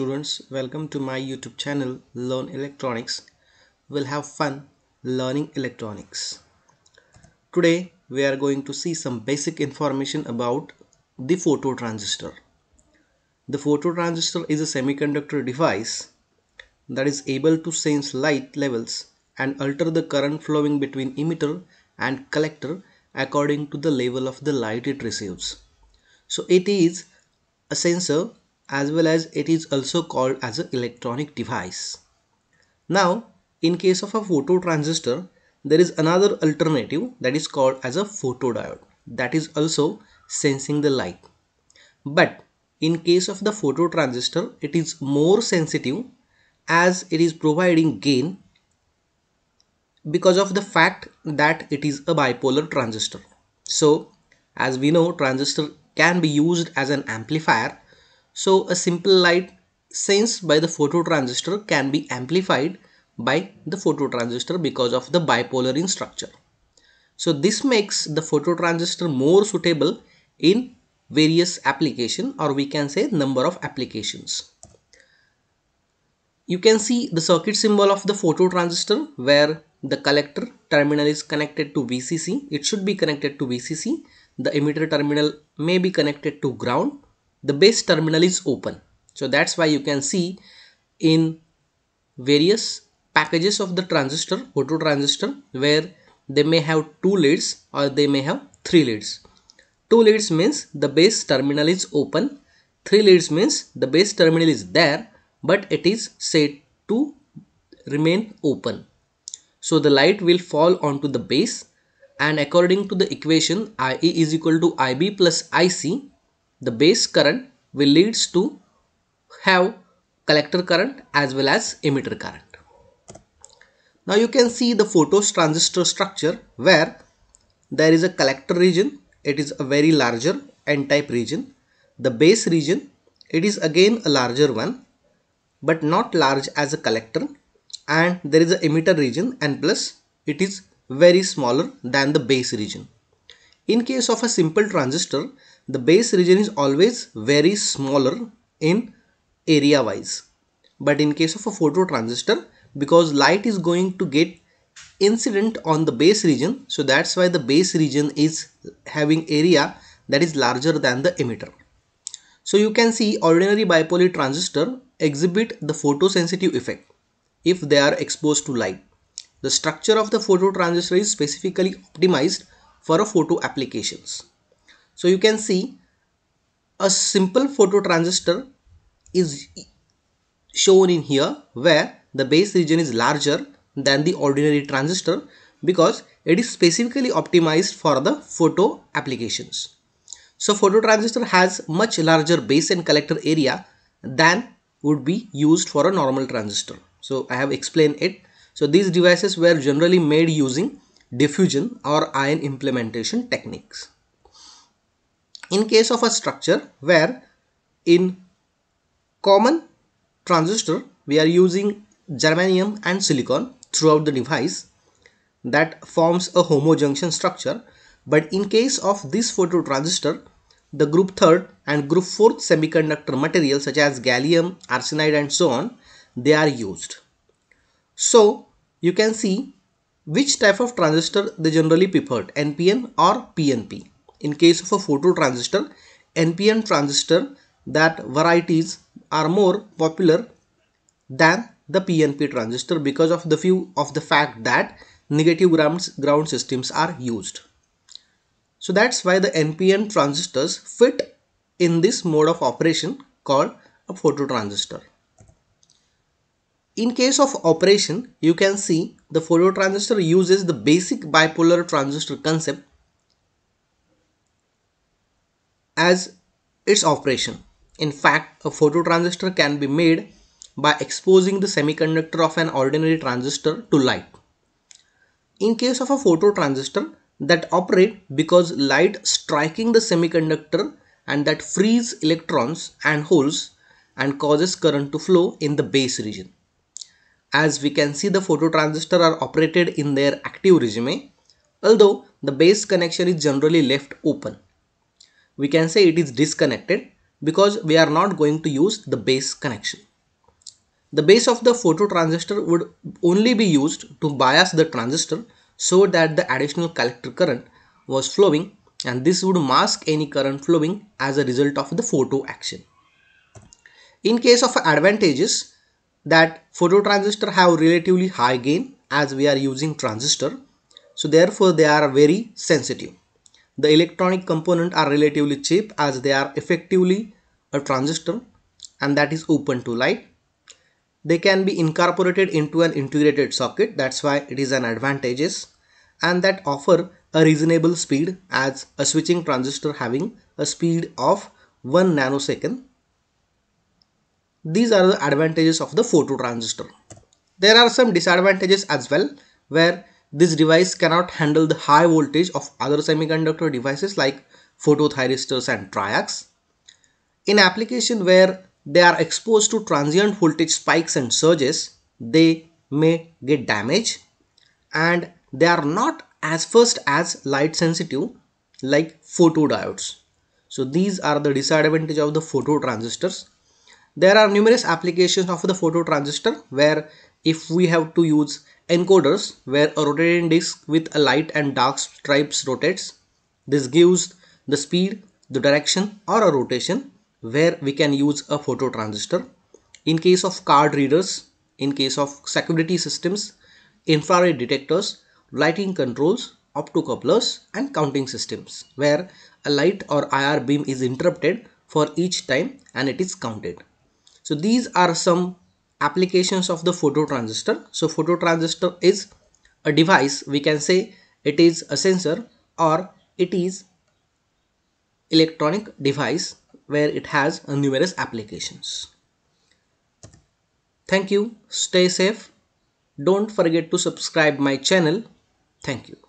Students, welcome to my YouTube channel Learn Electronics. We'll have fun learning electronics. Today we are going to see some basic information about the phototransistor. The phototransistor is a semiconductor device that is able to sense light levels and alter the current flowing between emitter and collector according to the level of the light it receives. So it is a sensor as well as it is also called as an electronic device. Now in case of a photo transistor there is another alternative that is called as a photodiode that is also sensing the light. But in case of the photo transistor it is more sensitive as it is providing gain because of the fact that it is a bipolar transistor. So as we know transistor can be used as an amplifier so a simple light sensed by the phototransistor can be amplified by the phototransistor because of the bipolar in structure. So this makes the phototransistor more suitable in various application or we can say number of applications. You can see the circuit symbol of the phototransistor where the collector terminal is connected to VCC. It should be connected to VCC. The emitter terminal may be connected to ground the base terminal is open so that's why you can see in various packages of the transistor photo transistor where they may have two leads or they may have three leads two leads means the base terminal is open three leads means the base terminal is there but it is set to remain open so the light will fall onto the base and according to the equation IE is equal to IB plus IC the base current will leads to have collector current as well as emitter current. Now you can see the photos transistor structure where there is a collector region, it is a very larger n-type region. The base region, it is again a larger one but not large as a collector and there is an emitter region and plus it is very smaller than the base region. In case of a simple transistor, the base region is always very smaller in area wise but in case of a phototransistor because light is going to get incident on the base region so that's why the base region is having area that is larger than the emitter so you can see ordinary bipolar transistor exhibit the photosensitive effect if they are exposed to light the structure of the phototransistor is specifically optimized for a photo applications so you can see a simple phototransistor is shown in here where the base region is larger than the ordinary transistor because it is specifically optimized for the photo applications. So phototransistor has much larger base and collector area than would be used for a normal transistor. So I have explained it. So these devices were generally made using diffusion or ion implementation techniques. In case of a structure where in common transistor we are using germanium and silicon throughout the device that forms a homojunction structure but in case of this phototransistor the group 3rd and group 4th semiconductor materials such as gallium, arsenide and so on they are used. So you can see which type of transistor they generally preferred NPN or PNP in case of a photo transistor, NPN transistor that varieties are more popular than the PNP transistor because of the few of the fact that negative grounds, ground systems are used. So that's why the NPN transistors fit in this mode of operation called a phototransistor. In case of operation, you can see the phototransistor uses the basic bipolar transistor concept as its operation. In fact, a phototransistor can be made by exposing the semiconductor of an ordinary transistor to light. In case of a phototransistor that operate because light striking the semiconductor and that frees electrons and holes and causes current to flow in the base region. As we can see the phototransistor are operated in their active regime although the base connection is generally left open we can say it is disconnected because we are not going to use the base connection. The base of the phototransistor would only be used to bias the transistor so that the additional collector current was flowing and this would mask any current flowing as a result of the photo action. In case of advantages that phototransistor have relatively high gain as we are using transistor so therefore they are very sensitive. The electronic component are relatively cheap as they are effectively a transistor and that is open to light. They can be incorporated into an integrated socket. that's why it is an advantages and that offer a reasonable speed as a switching transistor having a speed of 1 nanosecond. These are the advantages of the phototransistor. There are some disadvantages as well where this device cannot handle the high voltage of other semiconductor devices like photothyristors and triacs. In application where they are exposed to transient voltage spikes and surges, they may get damaged, and they are not as first as light sensitive like photodiodes. So these are the disadvantage of the phototransistors. There are numerous applications of the phototransistor where if we have to use encoders where a rotating disk with a light and dark stripes rotates. This gives the speed, the direction or a rotation where we can use a photo transistor. In case of card readers, in case of security systems, infrared detectors, lighting controls, optocouplers and counting systems where a light or IR beam is interrupted for each time and it is counted. So these are some applications of the phototransistor. So phototransistor is a device we can say it is a sensor or it is electronic device where it has numerous applications. Thank you. Stay safe. Don't forget to subscribe my channel. Thank you.